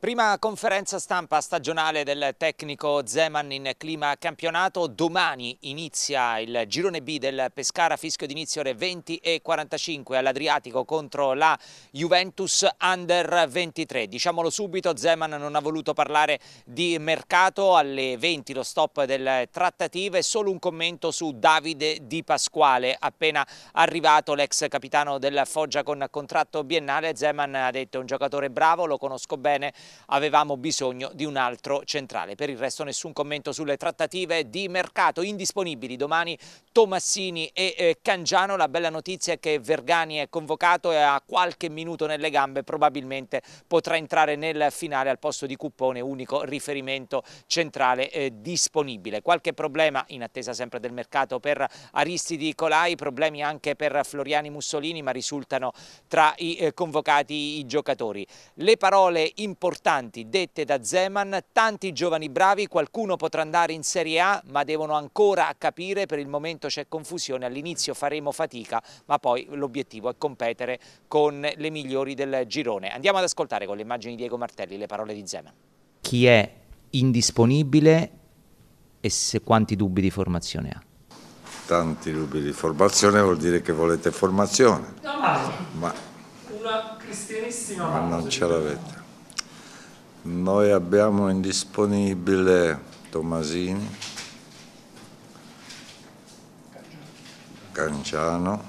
Prima conferenza stampa stagionale del tecnico Zeman in clima campionato. Domani inizia il girone B del Pescara, fischio d'inizio ore 20 e 45 all'Adriatico contro la Juventus Under 23. Diciamolo subito, Zeman non ha voluto parlare di mercato, alle 20 lo stop delle trattative. Solo un commento su Davide Di Pasquale, appena arrivato l'ex capitano del Foggia con contratto biennale. Zeman ha detto è un giocatore bravo, lo conosco bene avevamo bisogno di un altro centrale. Per il resto nessun commento sulle trattative di mercato indisponibili domani Tomassini e eh, Cangiano. La bella notizia è che Vergani è convocato e ha qualche minuto nelle gambe, probabilmente potrà entrare nel finale al posto di Cuppone, unico riferimento centrale eh, disponibile. Qualche problema in attesa sempre del mercato per Aristidi Colai, problemi anche per Floriani Mussolini, ma risultano tra i eh, convocati i giocatori. Le parole importanti importanti dette da Zeman, tanti giovani bravi, qualcuno potrà andare in Serie A ma devono ancora capire, per il momento c'è confusione, all'inizio faremo fatica ma poi l'obiettivo è competere con le migliori del girone. Andiamo ad ascoltare con le immagini di Diego Martelli le parole di Zeman. Chi è indisponibile e se, quanti dubbi di formazione ha? Tanti dubbi di formazione vuol dire che volete formazione. No, ma... ma una cristianissima ma non ce l'avete noi abbiamo indisponibile Tomasini, Canciano,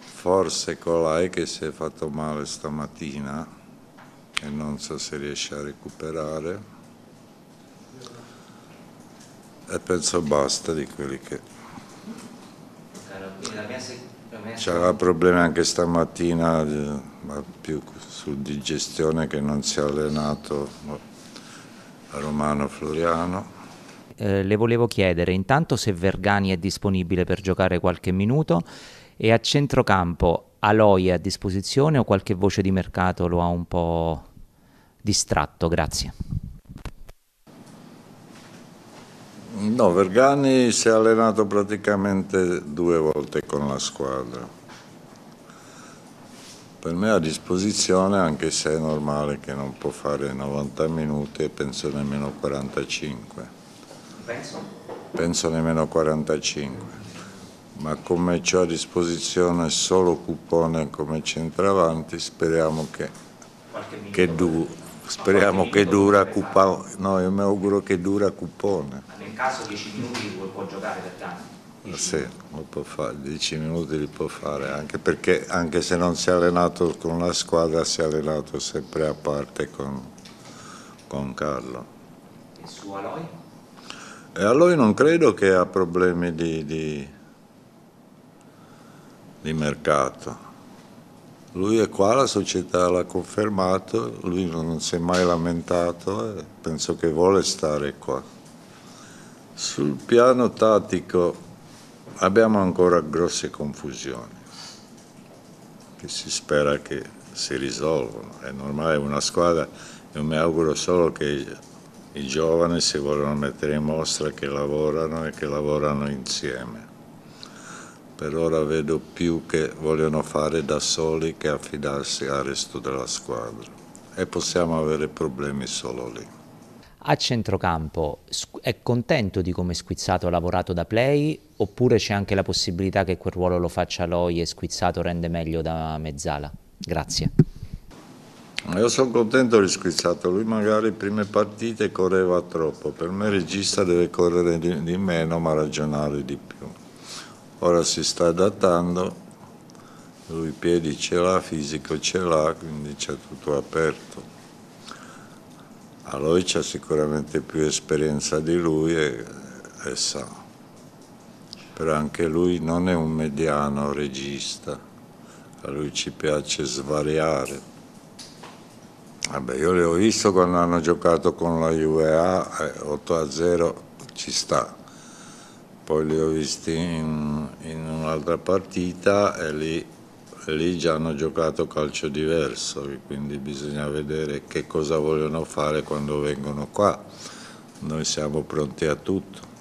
forse Colai che si è fatto male stamattina e non so se riesce a recuperare e penso basta di quelli che c'era problemi anche stamattina, eh, ma più su digestione che non si è allenato Romano Floriano. Eh, le volevo chiedere intanto se Vergani è disponibile per giocare qualche minuto e a centrocampo Aloy è a disposizione o qualche voce di mercato lo ha un po' distratto? Grazie. No, Vergani si è allenato praticamente due volte con la squadra. Per me a disposizione, anche se è normale che non può fare 90 minuti e penso nemmeno 45. Penso? Penso nemmeno 45. Ma come ho a disposizione solo Cupone come centravanti, speriamo che, che duri Speriamo che dura coupon, no, io mi auguro che dura coupon. Ma Nel caso 10 minuti può giocare per tanto. Sì, lo può fare, 10 minuti li può fare, anche perché anche se non si è allenato con la squadra si è allenato sempre a parte con, con Carlo. E su Aloy? E Aloy non credo che ha problemi di, di, di mercato. Lui è qua, la società l'ha confermato, lui non si è mai lamentato e penso che vuole stare qua. Sul piano tattico abbiamo ancora grosse confusioni che si spera che si risolvano. È normale una squadra, io mi auguro solo che i giovani si vogliono mettere in mostra che lavorano e che lavorano insieme per ora vedo più che vogliono fare da soli che affidarsi al resto della squadra e possiamo avere problemi solo lì. A centrocampo è contento di come Squizzato ha lavorato da play oppure c'è anche la possibilità che quel ruolo lo faccia Loi e Squizzato rende meglio da mezzala? Grazie. Io sono contento di Squizzato, lui magari prime partite correva troppo, per me il regista deve correre di meno ma ragionare di più ora si sta adattando, lui i piedi ce l'ha, fisico ce l'ha, quindi c'è tutto aperto. Aloy c'ha sicuramente più esperienza di lui e, e sa, però anche lui non è un mediano regista, a lui ci piace svariare. Vabbè, io le ho visto quando hanno giocato con la UEA, 8 a 0 eh, ci sta poi li ho visti in, in un'altra partita e lì, lì, già hanno giocato calcio diverso, quindi bisogna vedere che cosa vogliono fare quando vengono qua. Noi siamo pronti a tutto.